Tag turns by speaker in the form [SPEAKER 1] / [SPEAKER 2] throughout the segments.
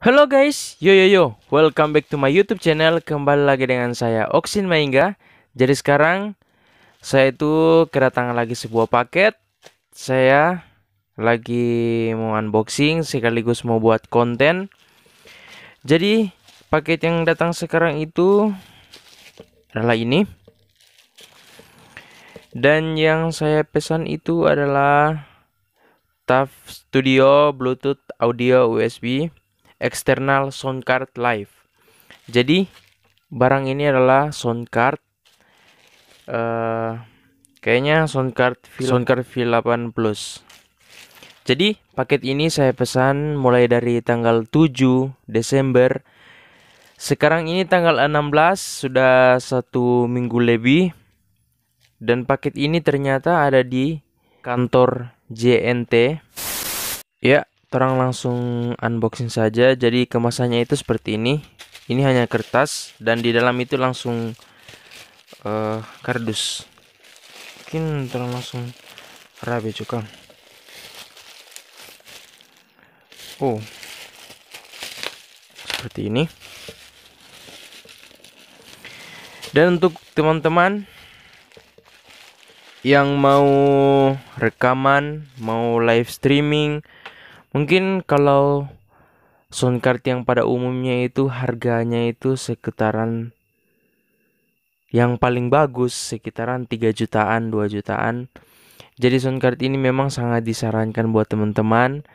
[SPEAKER 1] Halo guys, yo yo yo, welcome back to my YouTube channel. Kembali lagi dengan saya Oksin Mainga. Jadi sekarang saya itu kedatangan lagi sebuah paket. Saya lagi mau unboxing sekaligus mau buat konten. Jadi paket yang datang sekarang itu adalah ini. Dan yang saya pesan itu adalah TAF Studio Bluetooth Audio USB external sound card live. Jadi barang ini adalah sound card uh, kayaknya sound card v sound card V8 Plus. Jadi paket ini saya pesan mulai dari tanggal 7 Desember. Sekarang ini tanggal 16 sudah satu minggu lebih dan paket ini ternyata ada di kantor JNT. Ya, Terang langsung unboxing saja. Jadi kemasannya itu seperti ini. Ini hanya kertas dan di dalam itu langsung uh, kardus. Mungkin terang langsung rabe juga. Oh. Seperti ini. Dan untuk teman-teman yang mau rekaman, mau live streaming, Mungkin kalau sound card yang pada umumnya itu harganya itu sekitaran yang paling bagus sekitaran 3 jutaan, 2 jutaan. Jadi sound card ini memang sangat disarankan buat teman-teman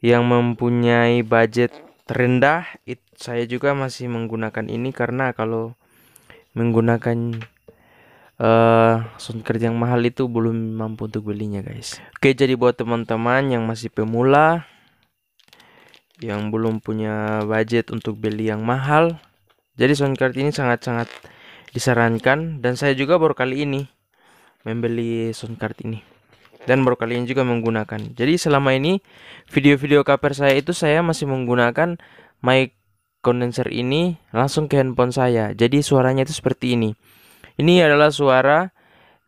[SPEAKER 1] yang mempunyai budget rendah. It, saya juga masih menggunakan ini karena kalau menggunakan uh, eh, soundcard yang mahal itu belum mampu untuk belinya guys oke jadi buat teman-teman yang masih pemula yang belum punya budget untuk beli yang mahal jadi soundcard ini sangat-sangat disarankan dan saya juga baru kali ini membeli soundcard ini dan baru kali ini juga menggunakan jadi selama ini video-video cover saya itu saya masih menggunakan mic condenser ini langsung ke handphone saya jadi suaranya itu seperti ini ini adalah suara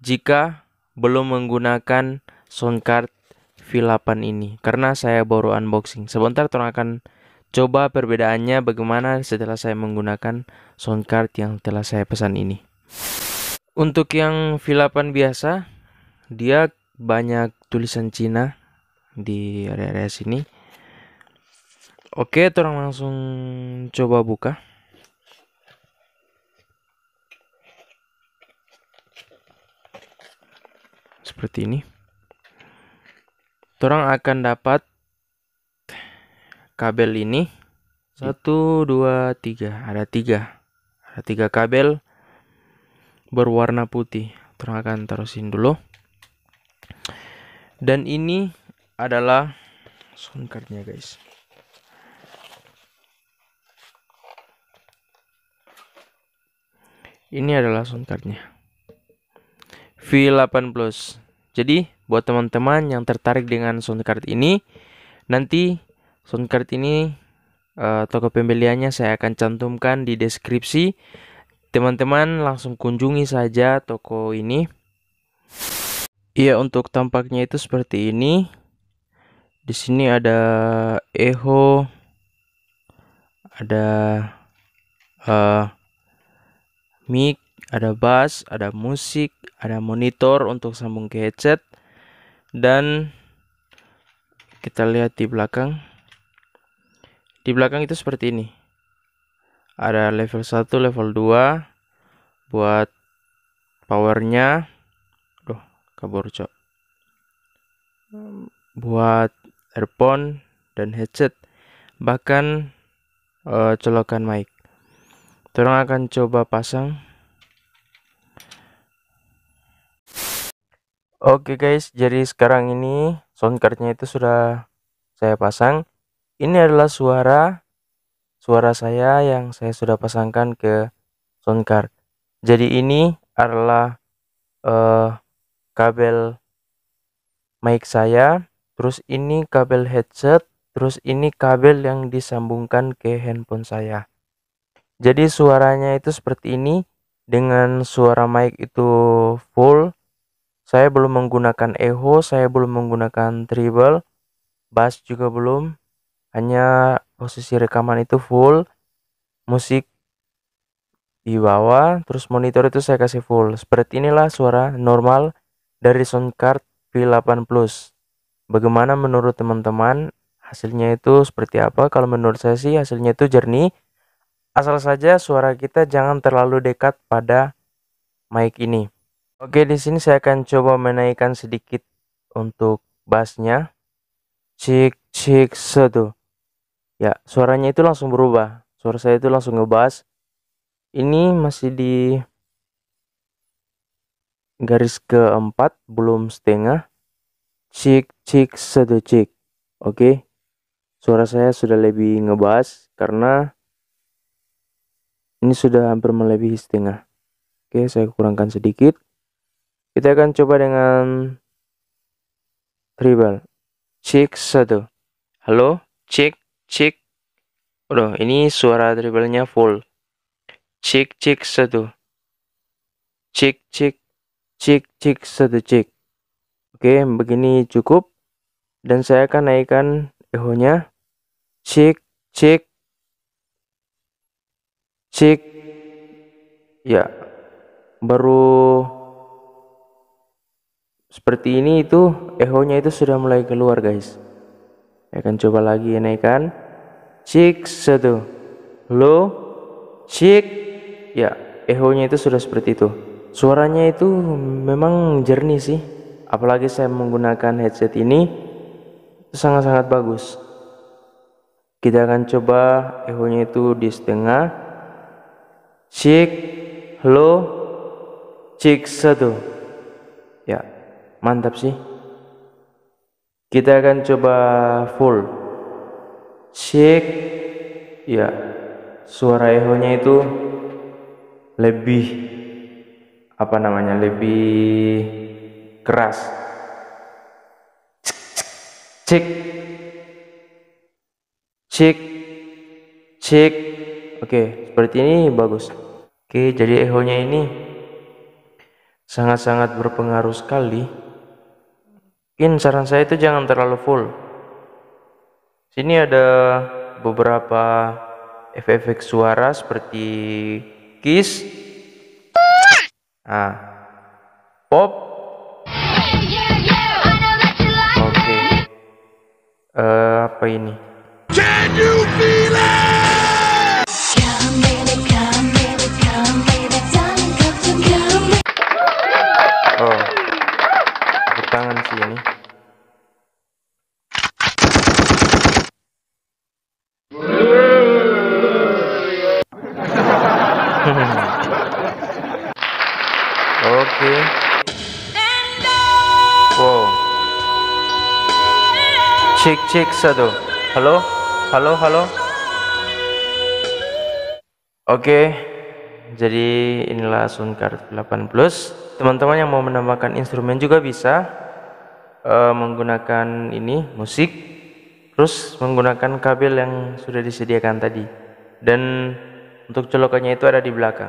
[SPEAKER 1] jika belum menggunakan sound card V8 ini karena saya baru unboxing. Sebentar Tron akan coba perbedaannya bagaimana setelah saya menggunakan sound card yang telah saya pesan ini. Untuk yang V8 biasa, dia banyak tulisan Cina di area-area sini. Oke, orang langsung coba buka. seperti ini orang akan dapat kabel ini satu dua tiga ada tiga ada tiga kabel berwarna putih orang akan taruhin dulu dan ini adalah sound guys ini adalah sound V8 Plus jadi buat teman-teman yang tertarik dengan sound card ini, nanti sound card ini uh, toko pembeliannya saya akan cantumkan di deskripsi. Teman-teman langsung kunjungi saja toko ini. Iya, untuk tampaknya itu seperti ini. Di sini ada echo, ada uh, mic, ada bass, ada musik, ada monitor untuk sambung ke headset dan kita lihat di belakang. Di belakang itu seperti ini. Ada level 1, level 2 buat powernya. Duh, kabur cok. Buat earphone dan headset bahkan uh, colokan mic. Terus akan coba pasang Oke guys, jadi sekarang ini soundcardnya itu sudah saya pasang. Ini adalah suara suara saya yang saya sudah pasangkan ke soundcard. Jadi ini adalah uh, kabel mic saya, terus ini kabel headset, terus ini kabel yang disambungkan ke handphone saya. Jadi suaranya itu seperti ini dengan suara mic itu full saya belum menggunakan echo, saya belum menggunakan treble, bass juga belum. Hanya posisi rekaman itu full, musik di bawah, terus monitor itu saya kasih full. Seperti inilah suara normal dari sound card V8 Plus. Bagaimana menurut teman-teman hasilnya itu seperti apa? Kalau menurut saya sih hasilnya itu jernih. Asal saja suara kita jangan terlalu dekat pada mic ini. Oke, di sini saya akan coba menaikkan sedikit untuk bassnya. Cik cik sedo. Ya, suaranya itu langsung berubah. Suara saya itu langsung ngebas. Ini masih di garis keempat, belum setengah. Cik cik sedo cik. Oke. Suara saya sudah lebih ngebas karena ini sudah hampir melebihi setengah. Oke, saya kurangkan sedikit. Kita akan coba dengan tribal. Cek satu. Halo, cek, cek. Udah, ini suara tribalnya full. Cek, cek satu. Cek, cek, cek, cek satu cek. Oke, begini cukup. Dan saya akan naikkan ehonya. Cek, cek, cek. Ya, baru seperti ini itu ehonya itu sudah mulai keluar guys ya kan coba lagi naikkan cik satu lo cik ya ehonya itu sudah seperti itu suaranya itu memang jernih sih apalagi saya menggunakan headset ini sangat-sangat bagus kita akan coba ehonya itu di setengah cik lo cik satu ya mantap sih kita akan coba full cek ya suara nya itu lebih apa namanya lebih keras cek cek cek oke seperti ini bagus oke jadi nya ini sangat-sangat berpengaruh sekali mungkin saran saya itu jangan terlalu full sini ada beberapa efek-efek suara seperti kiss nah, pop oke okay. uh, eh, apa ini Oke. Wow. Cek cek satu. Halo, halo, halo. Oke. Jadi inilah Sunkar 8 Plus. Teman-teman yang mau menambahkan instrumen juga bisa eh, menggunakan ini musik, terus menggunakan kabel yang sudah disediakan tadi. Dan untuk celokannya itu ada di belakang.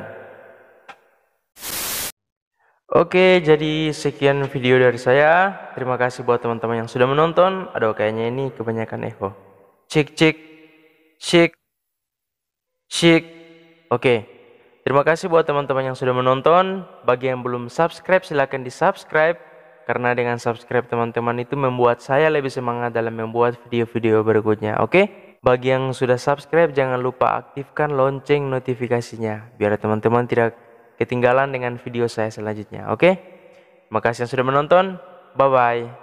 [SPEAKER 1] Oke, jadi sekian video dari saya. Terima kasih buat teman-teman yang sudah menonton. Aduh, kayaknya ini kebanyakan echo. Cik, cik, cik, cik. Oke, terima kasih buat teman-teman yang sudah menonton. Bagi yang belum subscribe, silahkan di subscribe. Karena dengan subscribe teman-teman itu membuat saya lebih semangat dalam membuat video-video berikutnya. Oke? Bagi yang sudah subscribe, jangan lupa aktifkan lonceng notifikasinya biar teman-teman tidak ketinggalan dengan video saya selanjutnya. Oke, Terima kasih yang sudah menonton. Bye bye.